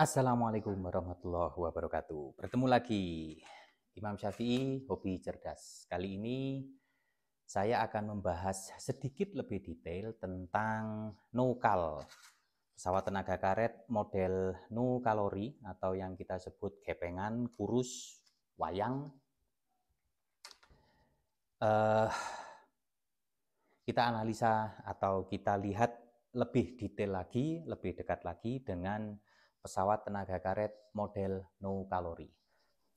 Assalamualaikum warahmatullahi wabarakatuh. Bertemu lagi Imam Syafi'i Hobi Cerdas. Kali ini saya akan membahas sedikit lebih detail tentang nukal pesawat tenaga karet model nu atau yang kita sebut kepengan kurus, wayang. Uh, kita analisa atau kita lihat lebih detail lagi, lebih dekat lagi dengan pesawat tenaga karet model no kalori.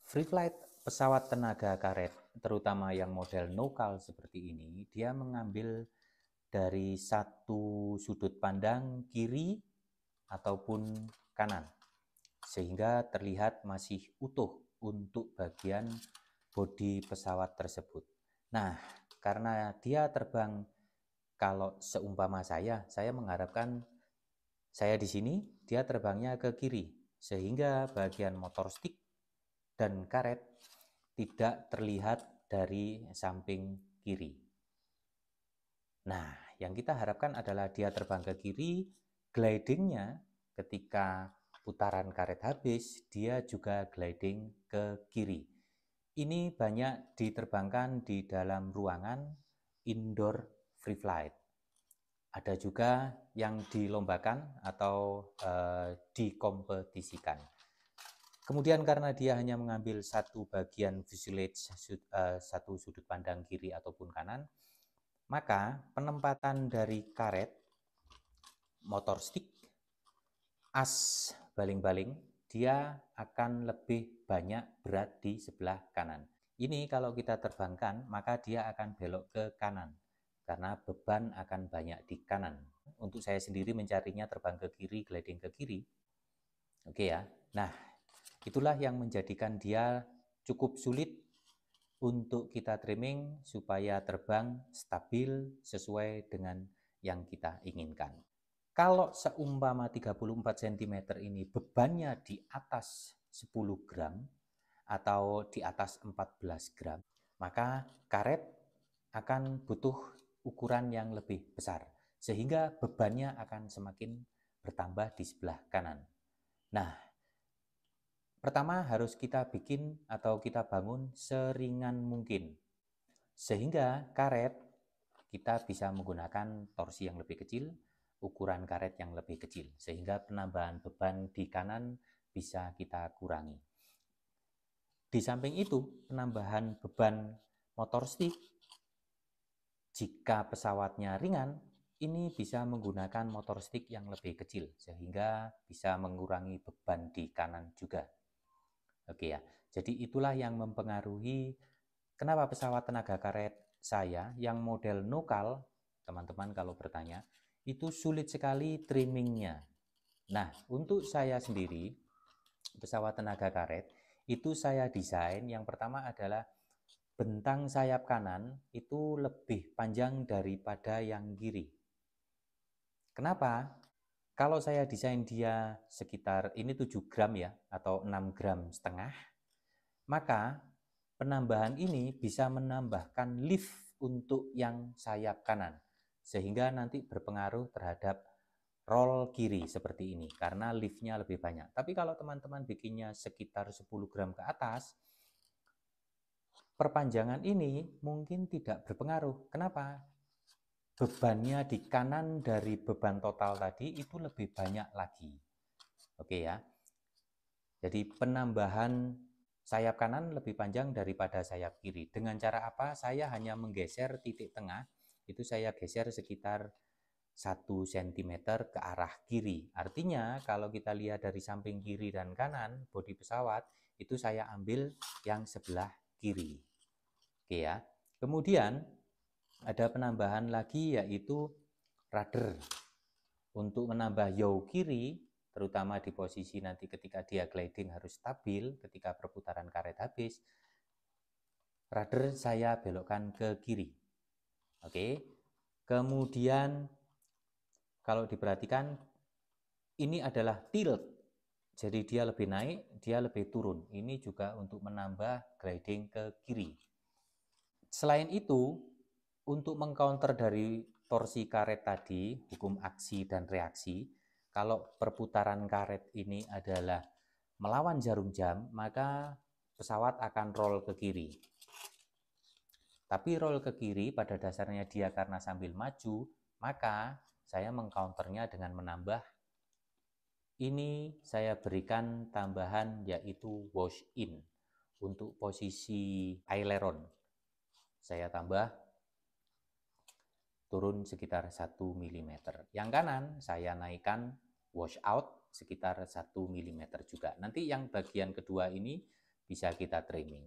Free flight pesawat tenaga karet, terutama yang model no kal seperti ini, dia mengambil dari satu sudut pandang kiri ataupun kanan, sehingga terlihat masih utuh untuk bagian bodi pesawat tersebut. Nah, karena dia terbang kalau seumpama saya, saya mengharapkan saya di sini, dia terbangnya ke kiri, sehingga bagian motor stick dan karet tidak terlihat dari samping kiri. Nah, yang kita harapkan adalah dia terbang ke kiri, glidingnya ketika putaran karet habis, dia juga gliding ke kiri. Ini banyak diterbangkan di dalam ruangan indoor free flight. Ada juga yang dilombakan atau e, dikompetisikan. Kemudian karena dia hanya mengambil satu bagian fuselage, eh, satu sudut pandang kiri ataupun kanan, maka penempatan dari karet, motor stick, as baling-baling, dia akan lebih banyak berat di sebelah kanan. Ini kalau kita terbangkan, maka dia akan belok ke kanan karena beban akan banyak di kanan. Untuk saya sendiri mencarinya terbang ke kiri, gliding ke kiri. Oke ya. Nah, itulah yang menjadikan dia cukup sulit untuk kita trimming supaya terbang stabil sesuai dengan yang kita inginkan. Kalau seumpama 34 cm ini bebannya di atas 10 gram atau di atas 14 gram, maka karet akan butuh ukuran yang lebih besar, sehingga bebannya akan semakin bertambah di sebelah kanan. Nah, pertama harus kita bikin atau kita bangun seringan mungkin, sehingga karet kita bisa menggunakan torsi yang lebih kecil, ukuran karet yang lebih kecil, sehingga penambahan beban di kanan bisa kita kurangi. Di samping itu, penambahan beban motor stick jika pesawatnya ringan, ini bisa menggunakan motor stick yang lebih kecil sehingga bisa mengurangi beban di kanan juga. Oke ya. Jadi itulah yang mempengaruhi kenapa pesawat tenaga karet saya yang model nukal, teman-teman kalau bertanya, itu sulit sekali trimmingnya. Nah, untuk saya sendiri, pesawat tenaga karet, itu saya desain yang pertama adalah bentang sayap kanan itu lebih panjang daripada yang kiri. Kenapa? Kalau saya desain dia sekitar ini 7 gram ya atau 6 gram setengah, maka penambahan ini bisa menambahkan lift untuk yang sayap kanan sehingga nanti berpengaruh terhadap roll kiri seperti ini karena liftnya lebih banyak. Tapi kalau teman-teman bikinnya sekitar 10 gram ke atas, perpanjangan ini mungkin tidak berpengaruh. Kenapa? Bebannya di kanan dari beban total tadi itu lebih banyak lagi. Oke ya. Jadi penambahan sayap kanan lebih panjang daripada sayap kiri. Dengan cara apa? Saya hanya menggeser titik tengah, itu saya geser sekitar 1 cm ke arah kiri. Artinya kalau kita lihat dari samping kiri dan kanan bodi pesawat, itu saya ambil yang sebelah kiri. Oke ya. Kemudian ada penambahan lagi yaitu rudder. Untuk menambah yaw kiri, terutama di posisi nanti ketika dia gliding harus stabil, ketika perputaran karet habis, rudder saya belokkan ke kiri. Oke. Kemudian kalau diperhatikan ini adalah tilt. Jadi dia lebih naik, dia lebih turun. Ini juga untuk menambah gliding ke kiri. Selain itu, untuk mengcounter dari torsi karet tadi, hukum aksi dan reaksi, kalau perputaran karet ini adalah melawan jarum jam, maka pesawat akan roll ke kiri. Tapi roll ke kiri pada dasarnya dia karena sambil maju, maka saya mengcounternya dengan menambah ini saya berikan tambahan yaitu wash in untuk posisi aileron saya tambah turun sekitar 1 mm. Yang kanan saya naikkan wash out sekitar 1 mm juga. Nanti yang bagian kedua ini bisa kita trimming.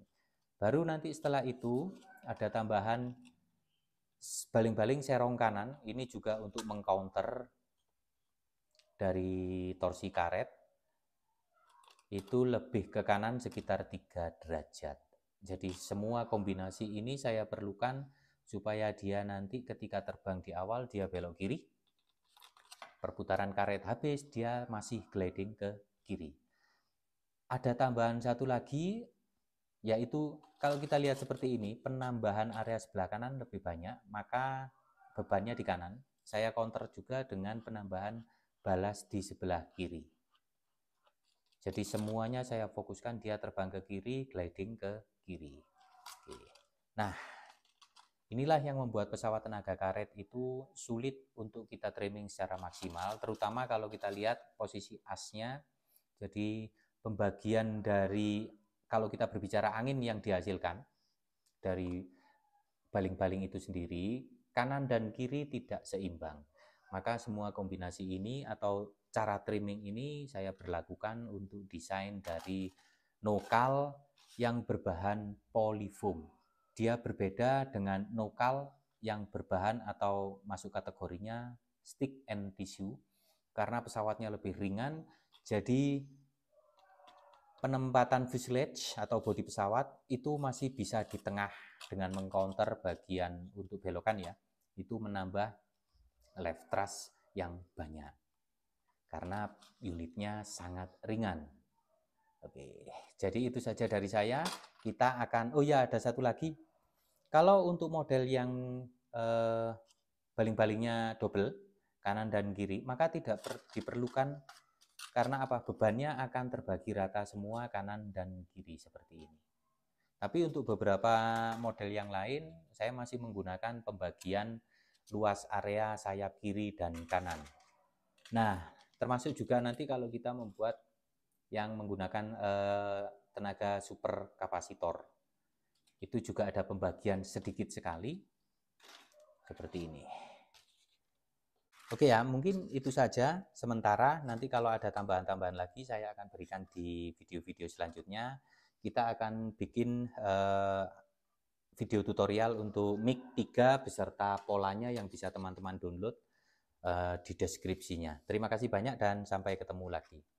Baru nanti setelah itu ada tambahan baling-baling serong kanan. Ini juga untuk mengcounter dari torsi karet. Itu lebih ke kanan sekitar 3 derajat. Jadi semua kombinasi ini saya perlukan supaya dia nanti ketika terbang di awal dia belok kiri. Perputaran karet habis dia masih gliding ke kiri. Ada tambahan satu lagi yaitu kalau kita lihat seperti ini penambahan area sebelah kanan lebih banyak maka bebannya di kanan. Saya counter juga dengan penambahan balas di sebelah kiri. Jadi semuanya saya fokuskan dia terbang ke kiri, gliding ke kiri. Oke. Nah, inilah yang membuat pesawat tenaga karet itu sulit untuk kita trimming secara maksimal, terutama kalau kita lihat posisi asnya. Jadi pembagian dari kalau kita berbicara angin yang dihasilkan dari baling-baling itu sendiri, kanan dan kiri tidak seimbang. Maka semua kombinasi ini atau cara trimming ini saya berlakukan untuk desain dari nokal yang berbahan polifoam. Dia berbeda dengan nokal yang berbahan atau masuk kategorinya stick and tissue karena pesawatnya lebih ringan. Jadi penempatan fuselage atau bodi pesawat itu masih bisa di tengah dengan mengcounter bagian untuk belokan ya. Itu menambah left trust yang banyak karena unitnya sangat ringan. Oke, jadi itu saja dari saya. Kita akan oh ya ada satu lagi. Kalau untuk model yang eh, baling-balingnya double kanan dan kiri, maka tidak per, diperlukan karena apa? Bebannya akan terbagi rata semua kanan dan kiri seperti ini. Tapi untuk beberapa model yang lain, saya masih menggunakan pembagian luas area sayap kiri dan kanan. Nah, termasuk juga nanti kalau kita membuat yang menggunakan eh, tenaga super kapasitor. Itu juga ada pembagian sedikit sekali seperti ini. Oke ya, mungkin itu saja sementara. Nanti kalau ada tambahan-tambahan lagi saya akan berikan di video-video selanjutnya. Kita akan bikin eh, video tutorial untuk mic 3 beserta polanya yang bisa teman-teman download eh, di deskripsinya. Terima kasih banyak dan sampai ketemu lagi.